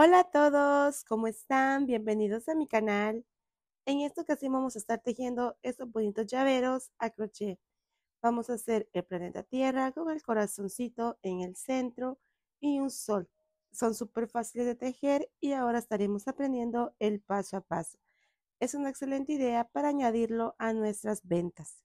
Hola a todos, ¿cómo están? Bienvenidos a mi canal. En esta ocasión vamos a estar tejiendo estos bonitos llaveros a crochet. Vamos a hacer el planeta Tierra con el corazoncito en el centro y un sol. Son súper fáciles de tejer y ahora estaremos aprendiendo el paso a paso. Es una excelente idea para añadirlo a nuestras ventas.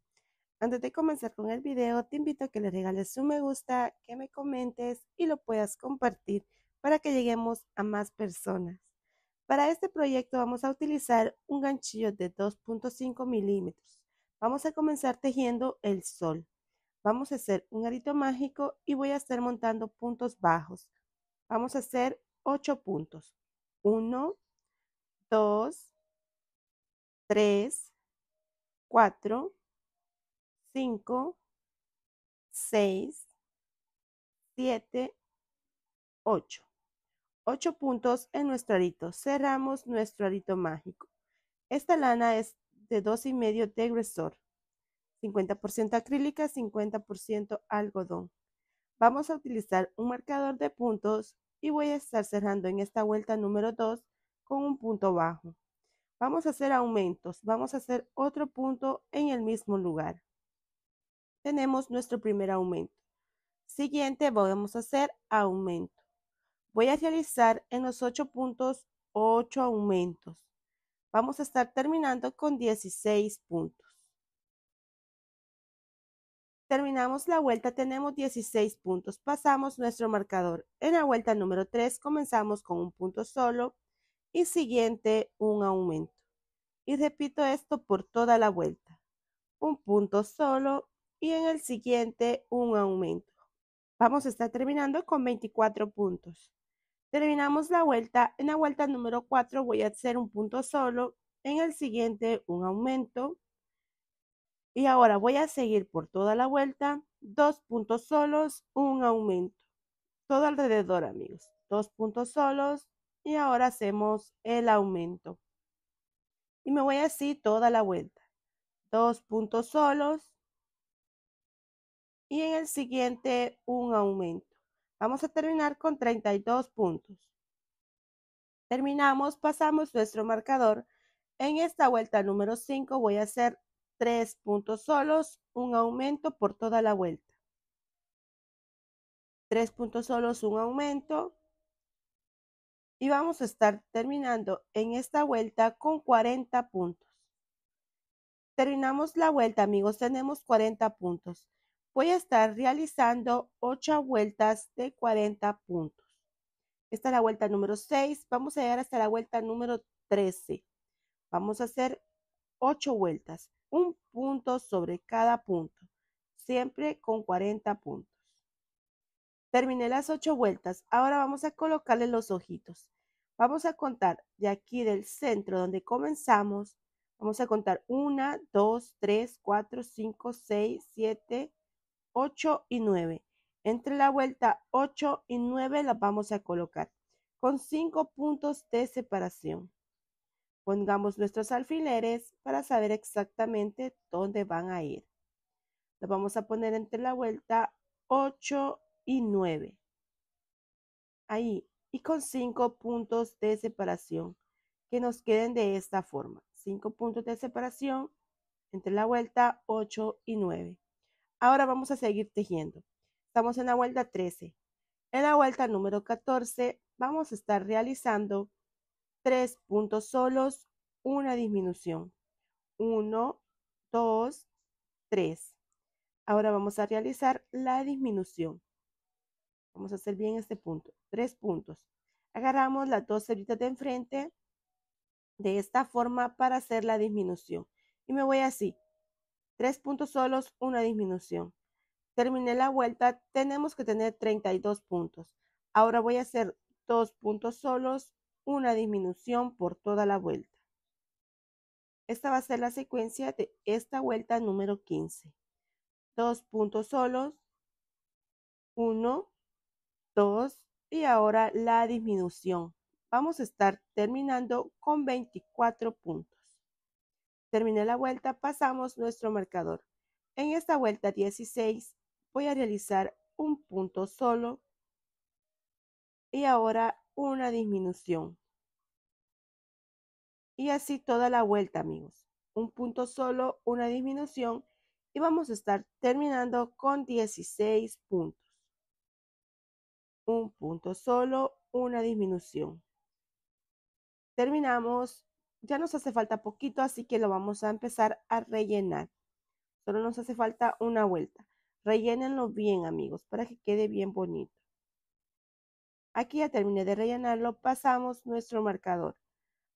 Antes de comenzar con el video, te invito a que le regales un me gusta, que me comentes y lo puedas compartir para que lleguemos a más personas. Para este proyecto vamos a utilizar un ganchillo de 2.5 milímetros. Vamos a comenzar tejiendo el sol. Vamos a hacer un arito mágico y voy a estar montando puntos bajos. Vamos a hacer 8 puntos. 1, 2, 3, 4, 5, 6, 7, 8. 8 puntos en nuestro arito. Cerramos nuestro arito mágico. Esta lana es de 2,5 de grosor. 50% acrílica, 50% algodón. Vamos a utilizar un marcador de puntos y voy a estar cerrando en esta vuelta número 2 con un punto bajo. Vamos a hacer aumentos. Vamos a hacer otro punto en el mismo lugar. Tenemos nuestro primer aumento. Siguiente vamos a hacer aumento. Voy a realizar en los 8 puntos 8 aumentos. Vamos a estar terminando con 16 puntos. Terminamos la vuelta, tenemos 16 puntos. Pasamos nuestro marcador. En la vuelta número 3 comenzamos con un punto solo y siguiente un aumento. Y repito esto por toda la vuelta. Un punto solo y en el siguiente un aumento. Vamos a estar terminando con 24 puntos. Terminamos la vuelta. En la vuelta número 4 voy a hacer un punto solo. En el siguiente un aumento. Y ahora voy a seguir por toda la vuelta. Dos puntos solos, un aumento. Todo alrededor, amigos. Dos puntos solos. Y ahora hacemos el aumento. Y me voy así toda la vuelta. Dos puntos solos. Y en el siguiente un aumento. Vamos a terminar con 32 puntos. Terminamos, pasamos nuestro marcador. En esta vuelta número 5 voy a hacer 3 puntos solos, un aumento por toda la vuelta. 3 puntos solos, un aumento. Y vamos a estar terminando en esta vuelta con 40 puntos. Terminamos la vuelta, amigos, tenemos 40 puntos voy a estar realizando ocho vueltas de 40 puntos. Esta es la vuelta número 6. Vamos a llegar hasta la vuelta número 13. Vamos a hacer ocho vueltas, un punto sobre cada punto, siempre con 40 puntos. Terminé las ocho vueltas. Ahora vamos a colocarle los ojitos. Vamos a contar de aquí del centro donde comenzamos. Vamos a contar 1, 2, 3, 4, 5, 6, 7, 8 y 9. Entre la vuelta 8 y 9 la vamos a colocar con 5 puntos de separación. Pongamos nuestros alfileres para saber exactamente dónde van a ir. Los vamos a poner entre la vuelta 8 y 9. Ahí. Y con 5 puntos de separación que nos queden de esta forma. 5 puntos de separación entre la vuelta 8 y 9. Ahora vamos a seguir tejiendo. Estamos en la vuelta 13. En la vuelta número 14 vamos a estar realizando tres puntos solos, una disminución. 1, 2, 3. Ahora vamos a realizar la disminución. Vamos a hacer bien este punto. Tres puntos. Agarramos las dos cebritas de enfrente de esta forma para hacer la disminución. Y me voy así. Tres puntos solos, una disminución. Terminé la vuelta, tenemos que tener 32 puntos. Ahora voy a hacer dos puntos solos, una disminución por toda la vuelta. Esta va a ser la secuencia de esta vuelta número 15. Dos puntos solos, uno, dos y ahora la disminución. Vamos a estar terminando con 24 puntos. Terminé la vuelta, pasamos nuestro marcador. En esta vuelta 16 voy a realizar un punto solo y ahora una disminución. Y así toda la vuelta, amigos. Un punto solo, una disminución y vamos a estar terminando con 16 puntos. Un punto solo, una disminución. Terminamos ya nos hace falta poquito, así que lo vamos a empezar a rellenar. Solo nos hace falta una vuelta. Rellénenlo bien, amigos, para que quede bien bonito. Aquí ya terminé de rellenarlo, pasamos nuestro marcador.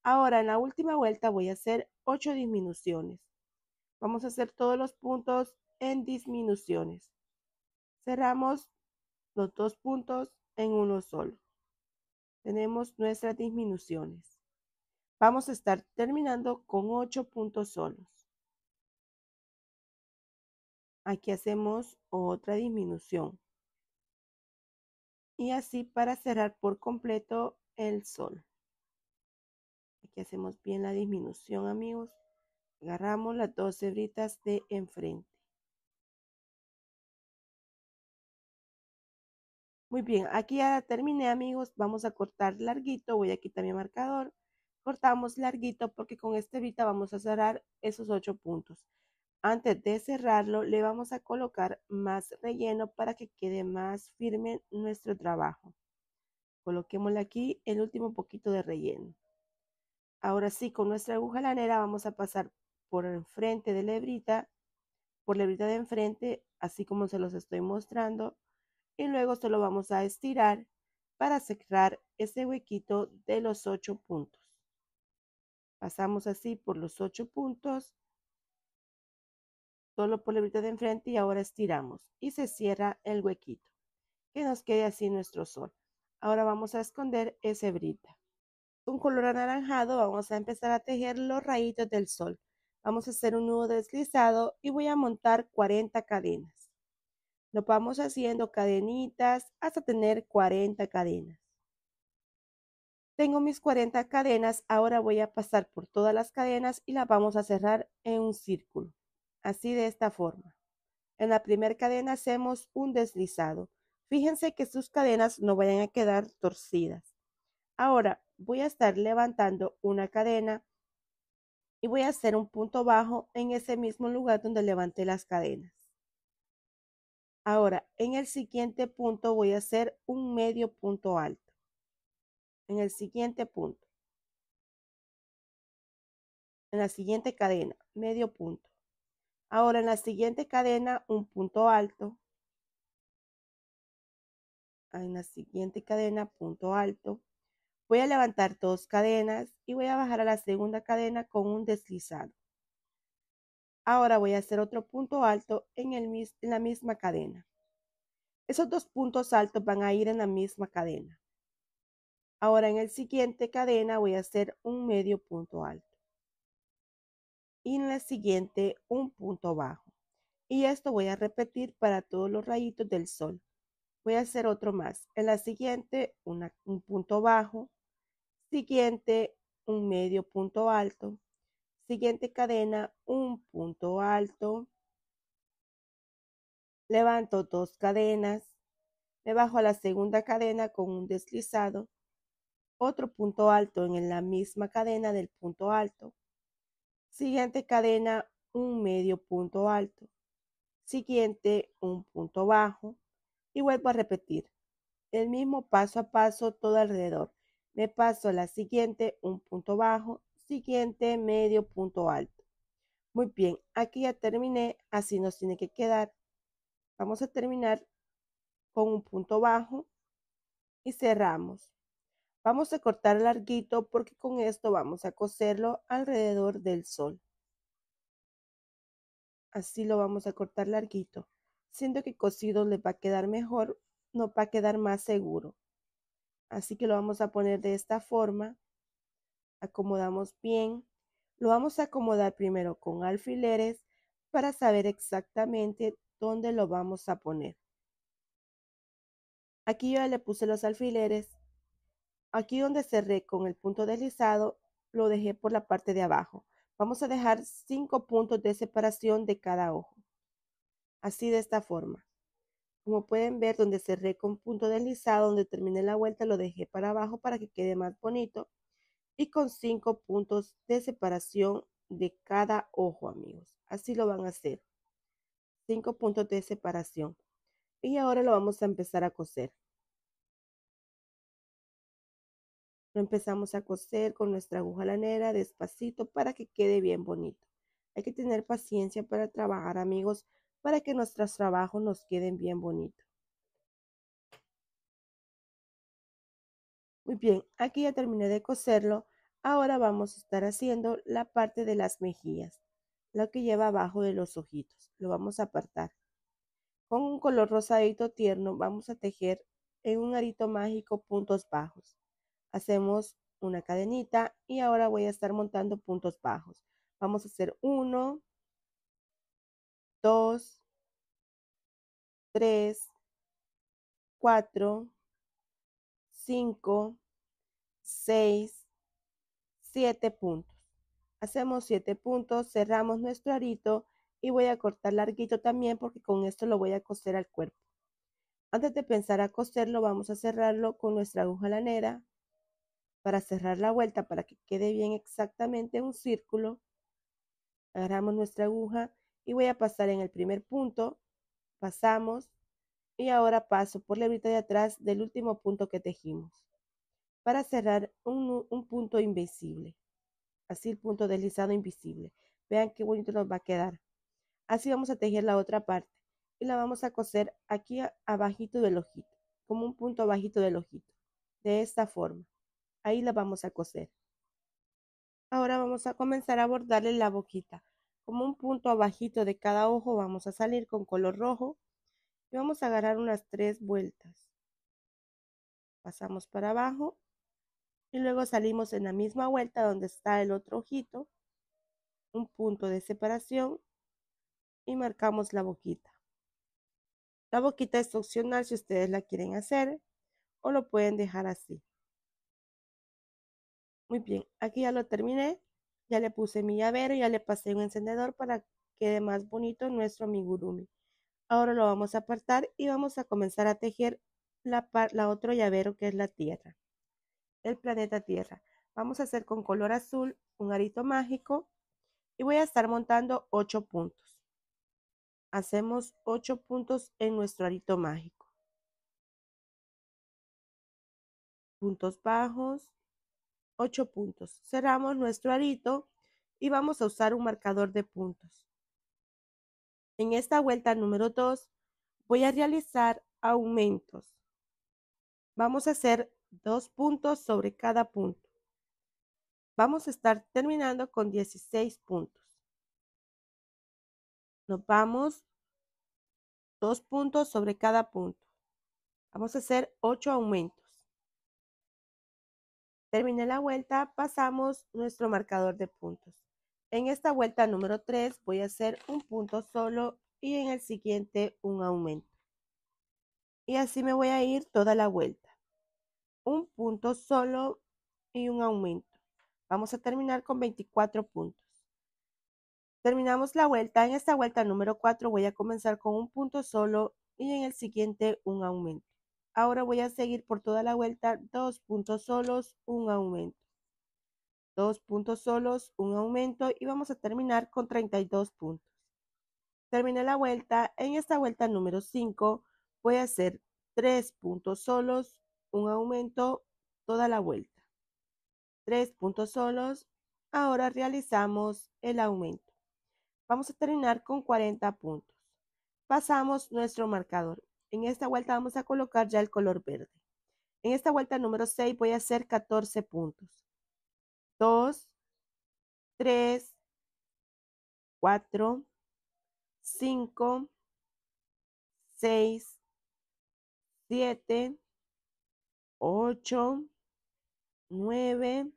Ahora en la última vuelta voy a hacer ocho disminuciones. Vamos a hacer todos los puntos en disminuciones. Cerramos los dos puntos en uno solo. Tenemos nuestras disminuciones. Vamos a estar terminando con 8 puntos solos. Aquí hacemos otra disminución. Y así para cerrar por completo el sol. Aquí hacemos bien la disminución, amigos. Agarramos las dos hebritas de enfrente. Muy bien, aquí ya terminé amigos, vamos a cortar larguito, voy a quitar mi marcador cortamos larguito porque con esta hebrita vamos a cerrar esos ocho puntos. Antes de cerrarlo le vamos a colocar más relleno para que quede más firme nuestro trabajo. coloquemos aquí el último poquito de relleno. Ahora sí, con nuestra aguja lanera vamos a pasar por enfrente de la hebrita, por la hebrita de enfrente, así como se los estoy mostrando, y luego solo vamos a estirar para cerrar ese huequito de los ocho puntos. Pasamos así por los ocho puntos, solo por la brita de enfrente y ahora estiramos y se cierra el huequito. Que nos quede así nuestro sol. Ahora vamos a esconder ese brita. Con color anaranjado vamos a empezar a tejer los rayitos del sol. Vamos a hacer un nudo deslizado y voy a montar 40 cadenas. Lo vamos haciendo cadenitas hasta tener 40 cadenas. Tengo mis 40 cadenas, ahora voy a pasar por todas las cadenas y las vamos a cerrar en un círculo, así de esta forma. En la primera cadena hacemos un deslizado. Fíjense que sus cadenas no vayan a quedar torcidas. Ahora voy a estar levantando una cadena y voy a hacer un punto bajo en ese mismo lugar donde levanté las cadenas. Ahora, en el siguiente punto voy a hacer un medio punto alto en el siguiente punto, en la siguiente cadena, medio punto. Ahora en la siguiente cadena, un punto alto. Ah, en la siguiente cadena, punto alto. Voy a levantar dos cadenas y voy a bajar a la segunda cadena con un deslizado. Ahora voy a hacer otro punto alto en, el, en la misma cadena. Esos dos puntos altos van a ir en la misma cadena. Ahora en el siguiente cadena voy a hacer un medio punto alto. Y en la siguiente un punto bajo. Y esto voy a repetir para todos los rayitos del sol. Voy a hacer otro más. En la siguiente un punto bajo. Siguiente un medio punto alto. Siguiente cadena un punto alto. Levanto dos cadenas. Me bajo a la segunda cadena con un deslizado otro punto alto en la misma cadena del punto alto. Siguiente cadena, un medio punto alto. Siguiente, un punto bajo. Y vuelvo a repetir. El mismo paso a paso todo alrededor. Me paso a la siguiente, un punto bajo. Siguiente, medio punto alto. Muy bien, aquí ya terminé. Así nos tiene que quedar. Vamos a terminar con un punto bajo y cerramos. Vamos a cortar larguito porque con esto vamos a coserlo alrededor del sol. Así lo vamos a cortar larguito. Siento que cosido le va a quedar mejor, no va a quedar más seguro. Así que lo vamos a poner de esta forma. Acomodamos bien. Lo vamos a acomodar primero con alfileres para saber exactamente dónde lo vamos a poner. Aquí ya le puse los alfileres Aquí donde cerré con el punto deslizado, lo dejé por la parte de abajo. Vamos a dejar cinco puntos de separación de cada ojo. Así de esta forma. Como pueden ver, donde cerré con punto deslizado, donde terminé la vuelta, lo dejé para abajo para que quede más bonito. Y con cinco puntos de separación de cada ojo, amigos. Así lo van a hacer. Cinco puntos de separación. Y ahora lo vamos a empezar a coser. empezamos a coser con nuestra aguja lanera despacito para que quede bien bonito. Hay que tener paciencia para trabajar amigos para que nuestros trabajos nos queden bien bonitos. Muy bien, aquí ya terminé de coserlo. Ahora vamos a estar haciendo la parte de las mejillas, lo que lleva abajo de los ojitos. Lo vamos a apartar. Con un color rosadito tierno vamos a tejer en un arito mágico puntos bajos hacemos una cadenita y ahora voy a estar montando puntos bajos. Vamos a hacer 1, 2, 3, 4, 5, 6, 7 puntos. Hacemos 7 puntos, cerramos nuestro arito y voy a cortar larguito también porque con esto lo voy a coser al cuerpo. Antes de pensar a coserlo, vamos a cerrarlo con nuestra aguja lanera para cerrar la vuelta, para que quede bien exactamente un círculo, agarramos nuestra aguja y voy a pasar en el primer punto, pasamos y ahora paso por la mitad de atrás del último punto que tejimos para cerrar un, un punto invisible, así el punto deslizado invisible. Vean qué bonito nos va a quedar. Así vamos a tejer la otra parte y la vamos a coser aquí abajito del ojito, como un punto abajito del ojito, de esta forma. Ahí la vamos a coser. Ahora vamos a comenzar a bordarle la boquita. Como un punto abajito de cada ojo vamos a salir con color rojo y vamos a agarrar unas tres vueltas. Pasamos para abajo y luego salimos en la misma vuelta donde está el otro ojito, un punto de separación y marcamos la boquita. La boquita es opcional si ustedes la quieren hacer o lo pueden dejar así. Muy bien, aquí ya lo terminé. Ya le puse mi llavero, y ya le pasé un encendedor para que quede más bonito nuestro amigurumi. Ahora lo vamos a apartar y vamos a comenzar a tejer la, la otro llavero que es la Tierra, el planeta Tierra. Vamos a hacer con color azul un arito mágico y voy a estar montando ocho puntos. Hacemos ocho puntos en nuestro arito mágico. Puntos bajos, 8 puntos. Cerramos nuestro arito y vamos a usar un marcador de puntos. En esta vuelta número 2 voy a realizar aumentos. Vamos a hacer dos puntos sobre cada punto. Vamos a estar terminando con 16 puntos. Nos vamos dos puntos sobre cada punto. Vamos a hacer 8 aumentos. Terminé la vuelta, pasamos nuestro marcador de puntos. En esta vuelta número 3 voy a hacer un punto solo y en el siguiente un aumento. Y así me voy a ir toda la vuelta. Un punto solo y un aumento. Vamos a terminar con 24 puntos. Terminamos la vuelta. En esta vuelta número 4 voy a comenzar con un punto solo y en el siguiente un aumento. Ahora voy a seguir por toda la vuelta dos puntos solos, un aumento. Dos puntos solos, un aumento y vamos a terminar con 32 puntos. Terminé la vuelta. En esta vuelta número 5 voy a hacer tres puntos solos, un aumento, toda la vuelta. Tres puntos solos. Ahora realizamos el aumento. Vamos a terminar con 40 puntos. Pasamos nuestro marcador. En esta vuelta vamos a colocar ya el color verde. En esta vuelta número 6 voy a hacer 14 puntos. 2, 3, 4, 5, 6, 7, 8, 9,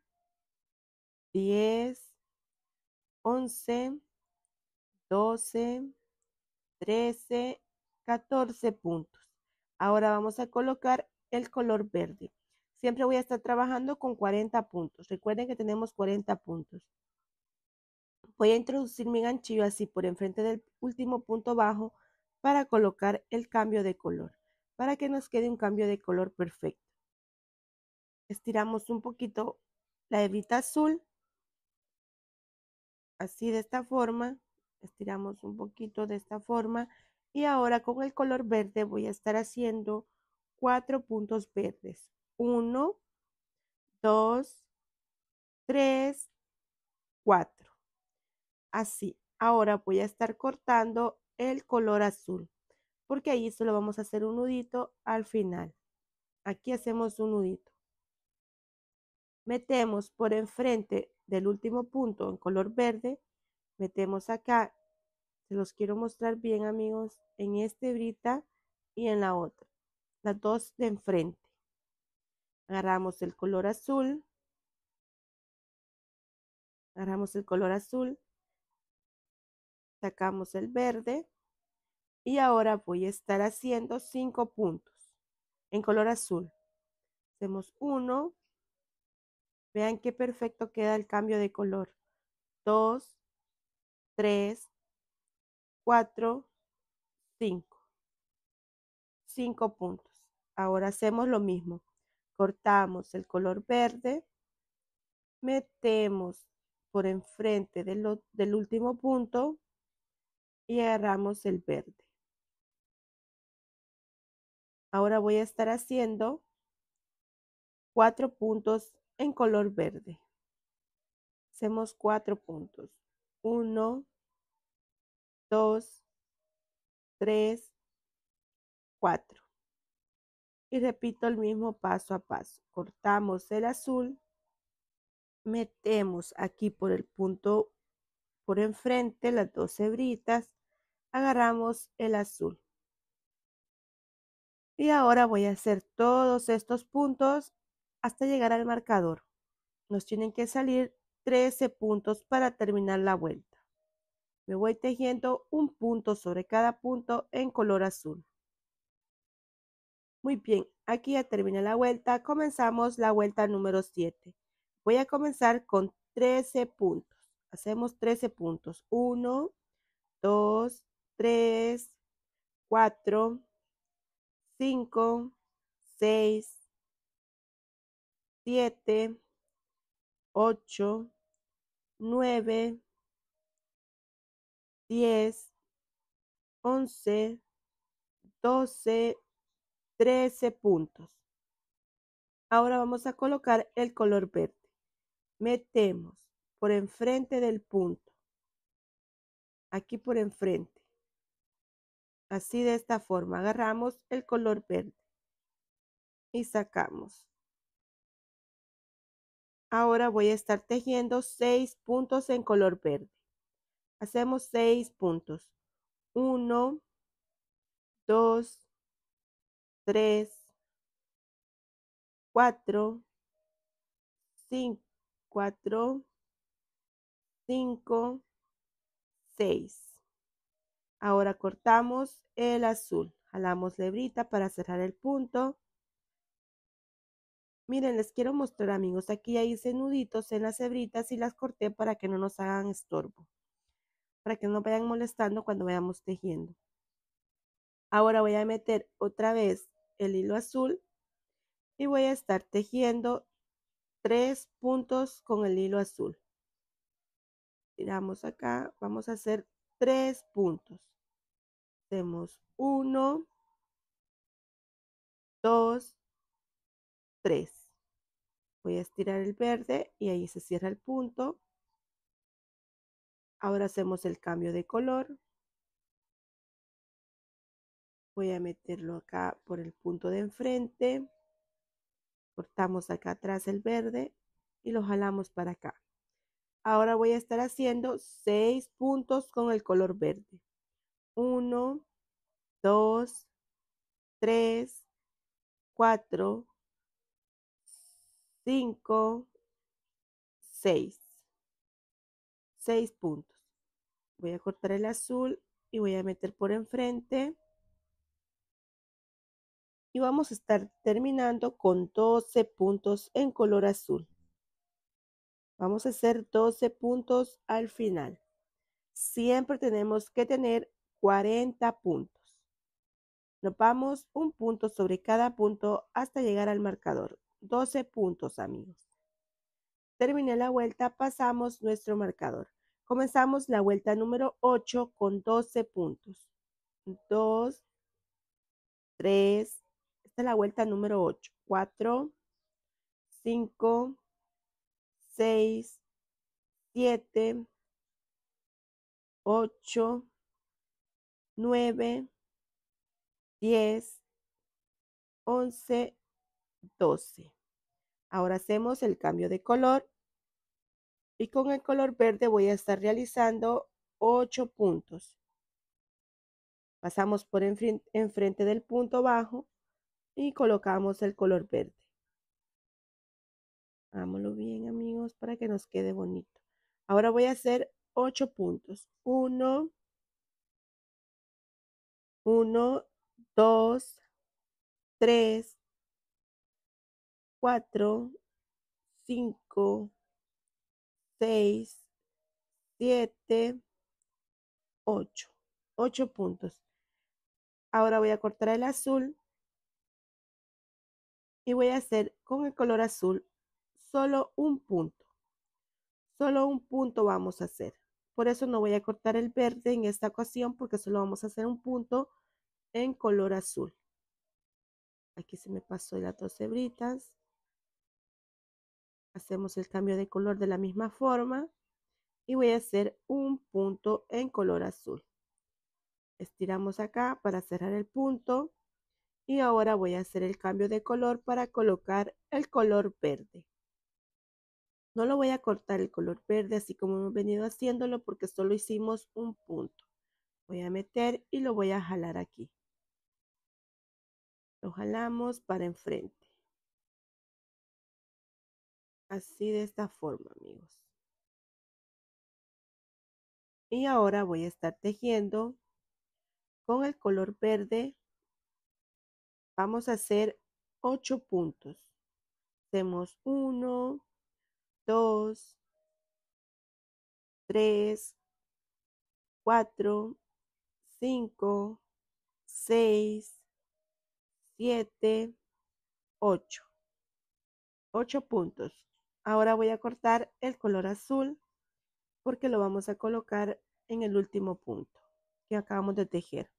10, 11, 12, 13 14 puntos. Ahora vamos a colocar el color verde. Siempre voy a estar trabajando con 40 puntos. Recuerden que tenemos 40 puntos. Voy a introducir mi ganchillo así por enfrente del último punto bajo para colocar el cambio de color, para que nos quede un cambio de color perfecto. Estiramos un poquito la hebra azul, así de esta forma, estiramos un poquito de esta forma y ahora con el color verde voy a estar haciendo cuatro puntos verdes. Uno, dos, tres, cuatro. Así. Ahora voy a estar cortando el color azul porque ahí solo vamos a hacer un nudito al final. Aquí hacemos un nudito. Metemos por enfrente del último punto en color verde, metemos acá se los quiero mostrar bien amigos en este brita y en la otra. Las dos de enfrente. Agarramos el color azul. Agarramos el color azul. Sacamos el verde. Y ahora voy a estar haciendo cinco puntos en color azul. Hacemos uno. Vean qué perfecto queda el cambio de color. Dos, tres, 4, 5. 5 puntos. Ahora hacemos lo mismo. Cortamos el color verde, metemos por enfrente del último punto y agarramos el verde. Ahora voy a estar haciendo cuatro puntos en color verde. Hacemos cuatro puntos. Uno, 2, 3, 4. Y repito el mismo paso a paso. Cortamos el azul, metemos aquí por el punto por enfrente las dos hebritas, agarramos el azul. Y ahora voy a hacer todos estos puntos hasta llegar al marcador. Nos tienen que salir 13 puntos para terminar la vuelta. Me voy tejiendo un punto sobre cada punto en color azul. Muy bien, aquí ya termina la vuelta. Comenzamos la vuelta número 7. Voy a comenzar con 13 puntos. Hacemos 13 puntos. 1, 2, 3, 4, 5, 6, 7, 8, 9, 10, 11, 12, 13 puntos. Ahora vamos a colocar el color verde. Metemos por enfrente del punto. Aquí por enfrente. Así de esta forma. Agarramos el color verde. Y sacamos. Ahora voy a estar tejiendo 6 puntos en color verde. Hacemos seis puntos. Uno, dos, tres, cuatro, cinco, cuatro, cinco, seis. Ahora cortamos el azul. Jalamos hebrita para cerrar el punto. Miren, les quiero mostrar amigos, aquí hay hice nuditos en las hebritas y las corté para que no nos hagan estorbo para que no vayan molestando cuando vayamos tejiendo. Ahora voy a meter otra vez el hilo azul y voy a estar tejiendo tres puntos con el hilo azul. Tiramos acá, vamos a hacer tres puntos. Hacemos uno, dos, tres. Voy a estirar el verde y ahí se cierra el punto. Ahora hacemos el cambio de color. Voy a meterlo acá por el punto de enfrente. Cortamos acá atrás el verde y lo jalamos para acá. Ahora voy a estar haciendo seis puntos con el color verde. Uno, dos, tres, cuatro, cinco, seis. Seis puntos voy a cortar el azul y voy a meter por enfrente y vamos a estar terminando con 12 puntos en color azul. Vamos a hacer 12 puntos al final. Siempre tenemos que tener 40 puntos. Nos vamos un punto sobre cada punto hasta llegar al marcador. 12 puntos, amigos. Terminé la vuelta, pasamos nuestro marcador. Comenzamos la vuelta número 8 con 12 puntos. 2, 3, esta es la vuelta número 8. 4, 5, 6, 7, 8, 9, 10, 11, 12. Ahora hacemos el cambio de color y con el color verde voy a estar realizando 8 puntos. Pasamos por enfrente del punto bajo y colocamos el color verde. Hagámoslo bien amigos para que nos quede bonito. Ahora voy a hacer 8 puntos. 1, 1, 2, 3, 4, 5, 6, 7, 8. 8 puntos. Ahora voy a cortar el azul y voy a hacer con el color azul solo un punto. Solo un punto vamos a hacer. Por eso no voy a cortar el verde en esta ocasión porque solo vamos a hacer un punto en color azul. Aquí se me pasó las dos hebritas. Hacemos el cambio de color de la misma forma y voy a hacer un punto en color azul. Estiramos acá para cerrar el punto y ahora voy a hacer el cambio de color para colocar el color verde. No lo voy a cortar el color verde así como hemos venido haciéndolo porque solo hicimos un punto. Voy a meter y lo voy a jalar aquí. Lo jalamos para enfrente así de esta forma, amigos. Y ahora voy a estar tejiendo con el color verde. Vamos a hacer 8 puntos. Hacemos 1, 2, 3, 4, 5, 6, 7, 8. 8 puntos. Ahora voy a cortar el color azul porque lo vamos a colocar en el último punto que acabamos de tejer.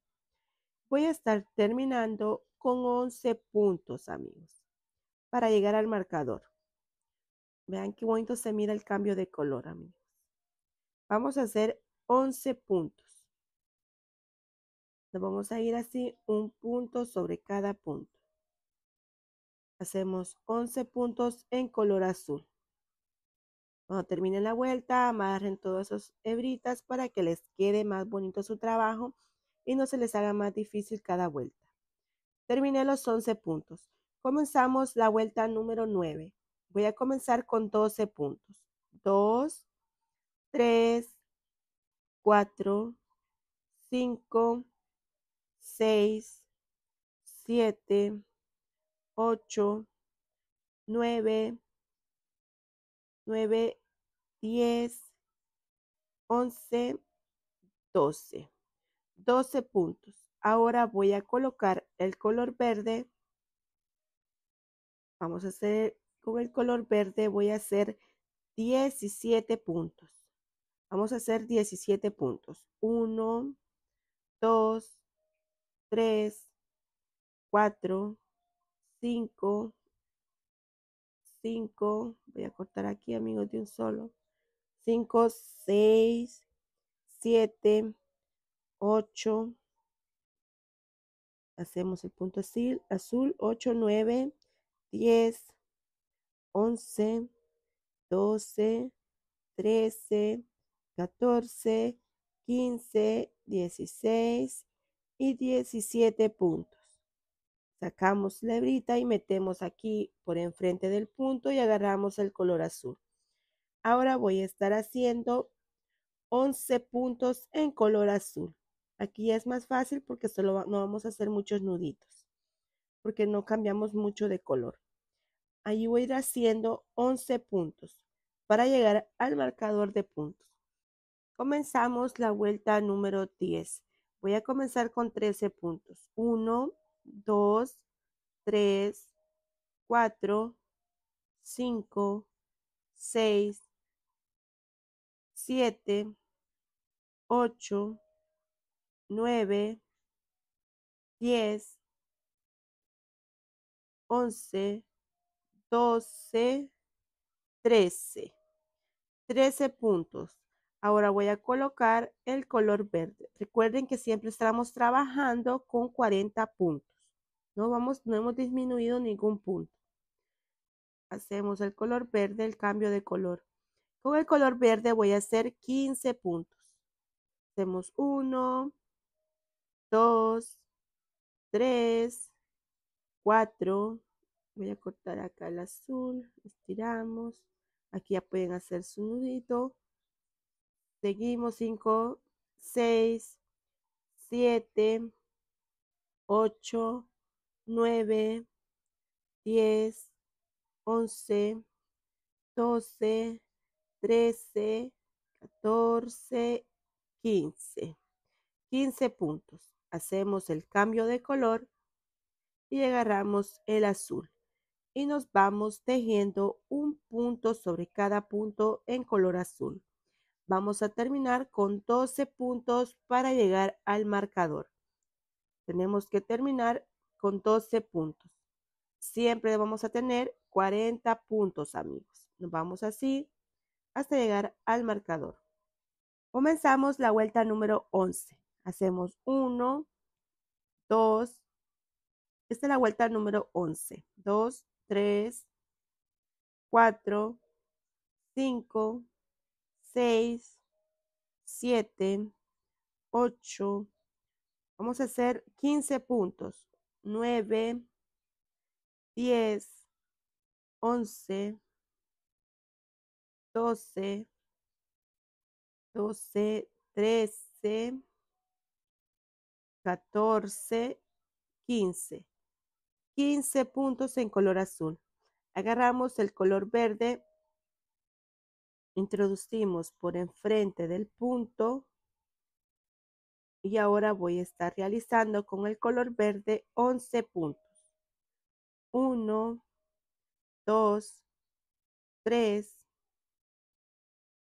Voy a estar terminando con 11 puntos, amigos, para llegar al marcador. Vean qué bonito se mira el cambio de color, amigos. Vamos a hacer 11 puntos. Nos vamos a ir así un punto sobre cada punto. Hacemos 11 puntos en color azul. Cuando terminen la vuelta, amarren todas esas hebritas para que les quede más bonito su trabajo y no se les haga más difícil cada vuelta. Terminé los 11 puntos. Comenzamos la vuelta número 9. Voy a comenzar con 12 puntos. 2, 3, 4, 5, 6, 7, 8, 9, 9 10, 11, 12. 12 puntos. Ahora voy a colocar el color verde. Vamos a hacer con el color verde, voy a hacer 17 puntos. Vamos a hacer 17 puntos. 1, 2, 3, 4, 5, 5. Voy a cortar aquí, amigos, de un solo. 5, 6, 7, 8. Hacemos el punto azul, 8, 9, 10, 11, 12, 13, 14, 15, 16 y 17 puntos. Sacamos la hebrita y metemos aquí por enfrente del punto y agarramos el color azul. Ahora voy a estar haciendo 11 puntos en color azul. Aquí es más fácil porque solo no vamos a hacer muchos nuditos, porque no cambiamos mucho de color. Ahí voy a ir haciendo 11 puntos para llegar al marcador de puntos. Comenzamos la vuelta número 10. Voy a comenzar con 13 puntos. 1, 2, 3, 4, 5, 6, 7 8 9 10 11 12 13 13 puntos. Ahora voy a colocar el color verde. Recuerden que siempre estamos trabajando con 40 puntos. No vamos no hemos disminuido ningún punto. Hacemos el color verde, el cambio de color. Con el color verde voy a hacer 15 puntos. Hacemos 1, 2, 3, 4. Voy a cortar acá el azul, estiramos. Aquí ya pueden hacer su nudito. Seguimos 5, 6, 7, 8, 9, 10, 11, 12, 13, 14, 15. 15 puntos. Hacemos el cambio de color y agarramos el azul y nos vamos tejiendo un punto sobre cada punto en color azul. Vamos a terminar con 12 puntos para llegar al marcador. Tenemos que terminar con 12 puntos. Siempre vamos a tener 40 puntos, amigos. Nos vamos así hasta llegar al marcador. Comenzamos la vuelta número 11. Hacemos 1, 2, esta es la vuelta número 11. 2, 3, 4, 5, 6, 7, 8. Vamos a hacer 15 puntos. 9, 10, 11, 12 12 13 14 15 15 puntos en color azul. Agarramos el color verde, introducimos por enfrente del punto y ahora voy a estar realizando con el color verde 11 puntos. 1, 2, 3,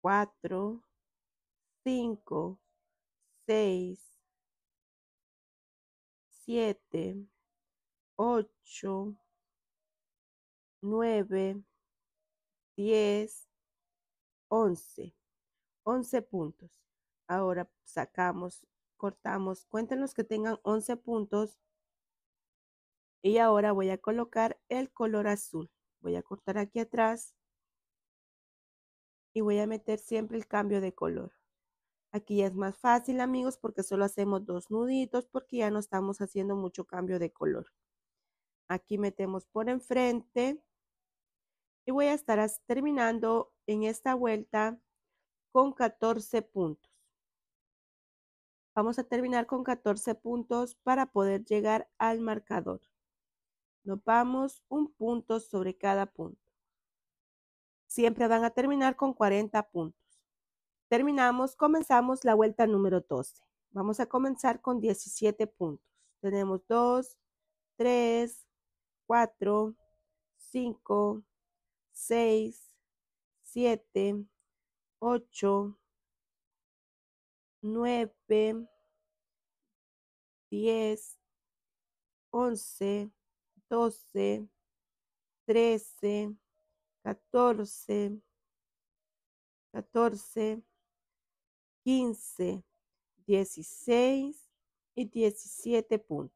4, 5, 6, 7, 8, 9, 10, 11. 11 puntos. Ahora sacamos, cortamos, cuéntenos que tengan 11 puntos. Y ahora voy a colocar el color azul. Voy a cortar aquí atrás y voy a meter siempre el cambio de color. Aquí ya es más fácil amigos porque solo hacemos dos nuditos porque ya no estamos haciendo mucho cambio de color. Aquí metemos por enfrente y voy a estar terminando en esta vuelta con 14 puntos. Vamos a terminar con 14 puntos para poder llegar al marcador. Nos vamos un punto sobre cada punto. Siempre van a terminar con 40 puntos. Terminamos, comenzamos la vuelta número 12. Vamos a comenzar con 17 puntos. Tenemos 2, 3, 4, 5, 6, 7, 8, 9, 10, 11, 12, 13, 14 14 15 16 y 17 puntos.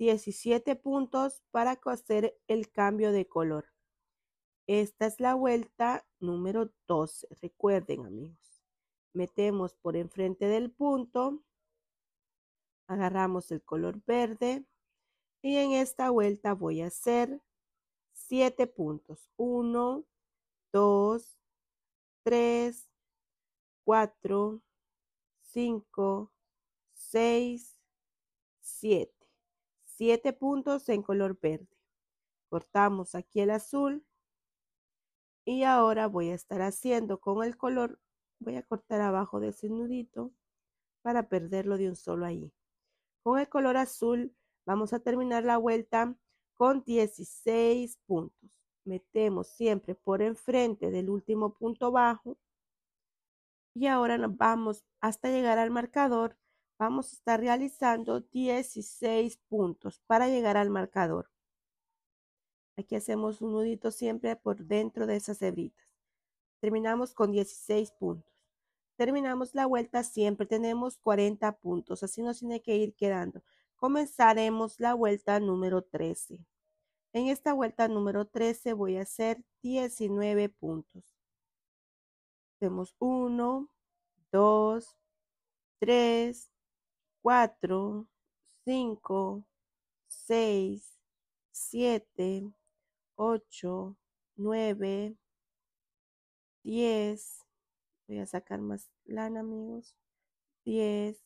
17 puntos para hacer el cambio de color. Esta es la vuelta número 12. Recuerden amigos, metemos por enfrente del punto, agarramos el color verde y en esta vuelta voy a hacer siete puntos. Uno, dos, tres, cuatro, cinco, seis, siete. Siete puntos en color verde. Cortamos aquí el azul. Y ahora voy a estar haciendo con el color, voy a cortar abajo de ese nudito para perderlo de un solo ahí. Con el color azul vamos a terminar la vuelta con 16 puntos. Metemos siempre por enfrente del último punto bajo. Y ahora nos vamos hasta llegar al marcador. Vamos a estar realizando 16 puntos para llegar al marcador. Aquí hacemos un nudito siempre por dentro de esas hebritas. Terminamos con 16 puntos. Terminamos la vuelta, siempre tenemos 40 puntos. Así nos tiene que ir quedando comenzaremos la vuelta número 13. En esta vuelta número 13 voy a hacer 19 puntos. Hacemos 1, 2, 3, 4, 5, 6, 7, 8, 9, 10. Voy a sacar más lana, amigos. 10,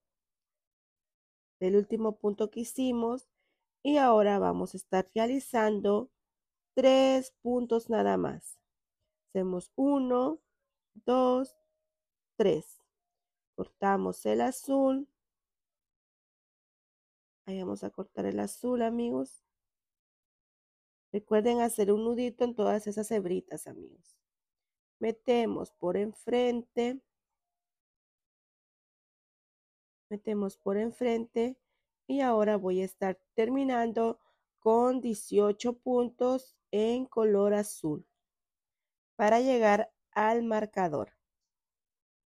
el último punto que hicimos y ahora vamos a estar realizando tres puntos nada más. Hacemos uno dos tres Cortamos el azul. Ahí vamos a cortar el azul, amigos. Recuerden hacer un nudito en todas esas hebritas, amigos. Metemos por enfrente metemos por enfrente y ahora voy a estar terminando con 18 puntos en color azul para llegar al marcador.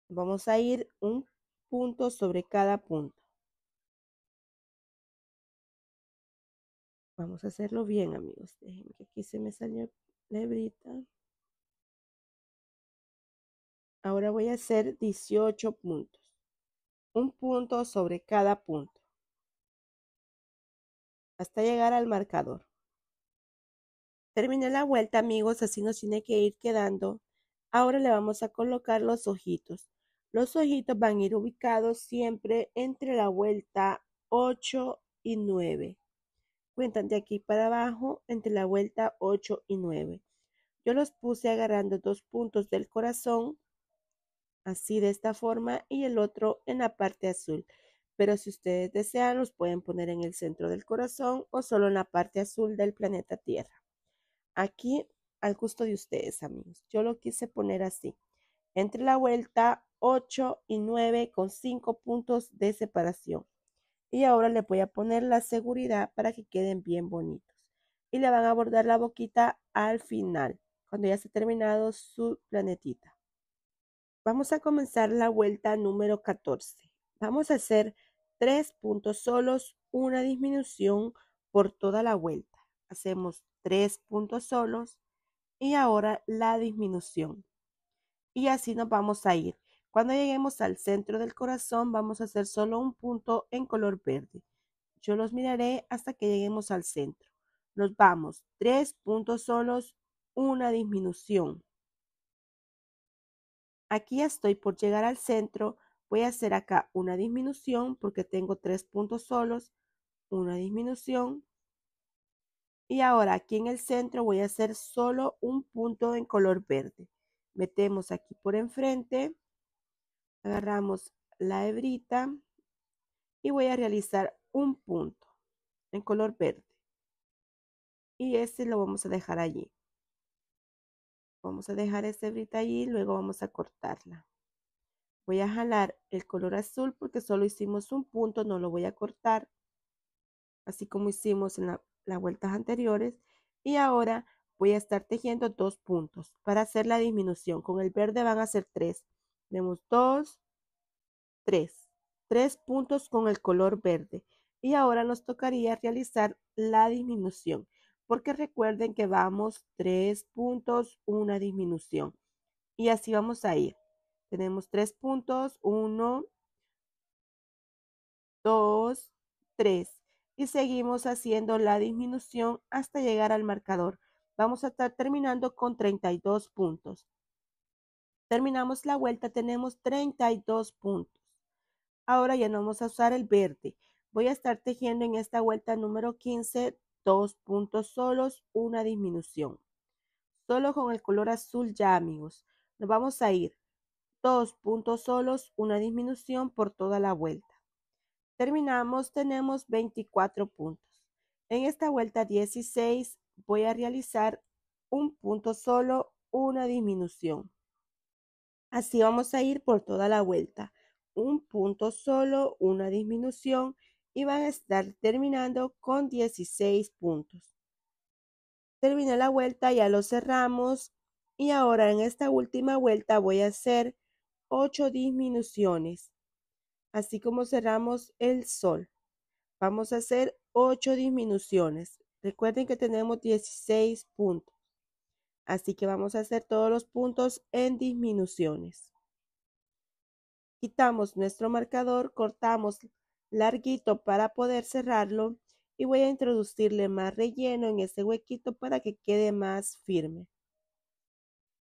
Vamos a ir un punto sobre cada punto. Vamos a hacerlo bien, amigos. Déjenme que aquí se me salió la hebrita. Ahora voy a hacer 18 puntos un punto sobre cada punto hasta llegar al marcador. Terminé la vuelta amigos, así nos tiene que ir quedando. Ahora le vamos a colocar los ojitos. Los ojitos van a ir ubicados siempre entre la vuelta 8 y 9. Cuentan de aquí para abajo entre la vuelta 8 y 9. Yo los puse agarrando dos puntos del corazón así de esta forma y el otro en la parte azul. Pero si ustedes desean, los pueden poner en el centro del corazón o solo en la parte azul del planeta Tierra. Aquí al gusto de ustedes, amigos. Yo lo quise poner así. Entre la vuelta 8 y 9 con 5 puntos de separación. Y ahora le voy a poner la seguridad para que queden bien bonitos. Y le van a bordar la boquita al final, cuando ya se ha terminado su planetita. Vamos a comenzar la vuelta número 14. Vamos a hacer tres puntos solos, una disminución por toda la vuelta. Hacemos tres puntos solos y ahora la disminución. Y así nos vamos a ir. Cuando lleguemos al centro del corazón vamos a hacer solo un punto en color verde. Yo los miraré hasta que lleguemos al centro. Nos vamos. Tres puntos solos, una disminución. Aquí estoy por llegar al centro. Voy a hacer acá una disminución porque tengo tres puntos solos. Una disminución. Y ahora aquí en el centro voy a hacer solo un punto en color verde. Metemos aquí por enfrente. Agarramos la hebrita. Y voy a realizar un punto en color verde. Y este lo vamos a dejar allí. Vamos a dejar esta ahí y luego vamos a cortarla. Voy a jalar el color azul porque solo hicimos un punto, no lo voy a cortar, así como hicimos en las vueltas anteriores. Y ahora voy a estar tejiendo dos puntos para hacer la disminución. Con el verde van a ser tres. Tenemos dos, tres. Tres puntos con el color verde. Y ahora nos tocaría realizar la disminución porque recuerden que vamos tres puntos, una disminución. Y así vamos a ir. Tenemos tres puntos, uno, dos, tres. Y seguimos haciendo la disminución hasta llegar al marcador. Vamos a estar terminando con 32 puntos. Terminamos la vuelta, tenemos 32 puntos. Ahora ya no vamos a usar el verde. Voy a estar tejiendo en esta vuelta número 15 dos puntos solos, una disminución. Solo con el color azul ya, amigos. Nos vamos a ir dos puntos solos, una disminución por toda la vuelta. Terminamos, tenemos 24 puntos. En esta vuelta 16 voy a realizar un punto solo, una disminución. Así vamos a ir por toda la vuelta. Un punto solo, una disminución y van a estar terminando con 16 puntos. Terminé la vuelta, ya lo cerramos y ahora en esta última vuelta voy a hacer 8 disminuciones. Así como cerramos el sol, vamos a hacer 8 disminuciones. Recuerden que tenemos 16 puntos. Así que vamos a hacer todos los puntos en disminuciones. Quitamos nuestro marcador, cortamos larguito para poder cerrarlo y voy a introducirle más relleno en este huequito para que quede más firme.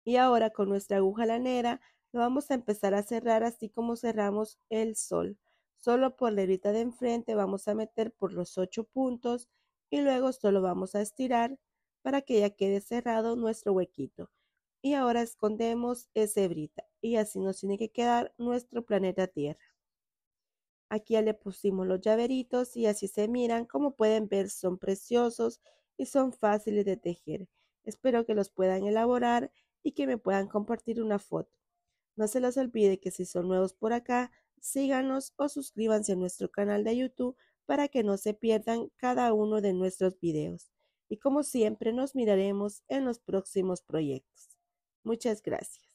Y ahora con nuestra aguja lanera lo vamos a empezar a cerrar así como cerramos el sol. Solo por la hebra de enfrente vamos a meter por los ocho puntos y luego solo vamos a estirar para que ya quede cerrado nuestro huequito. Y ahora escondemos esa brita y así nos tiene que quedar nuestro planeta Tierra. Aquí ya le pusimos los llaveritos y así se miran. Como pueden ver son preciosos y son fáciles de tejer. Espero que los puedan elaborar y que me puedan compartir una foto. No se les olvide que si son nuevos por acá, síganos o suscríbanse a nuestro canal de YouTube para que no se pierdan cada uno de nuestros videos. Y como siempre nos miraremos en los próximos proyectos. Muchas gracias.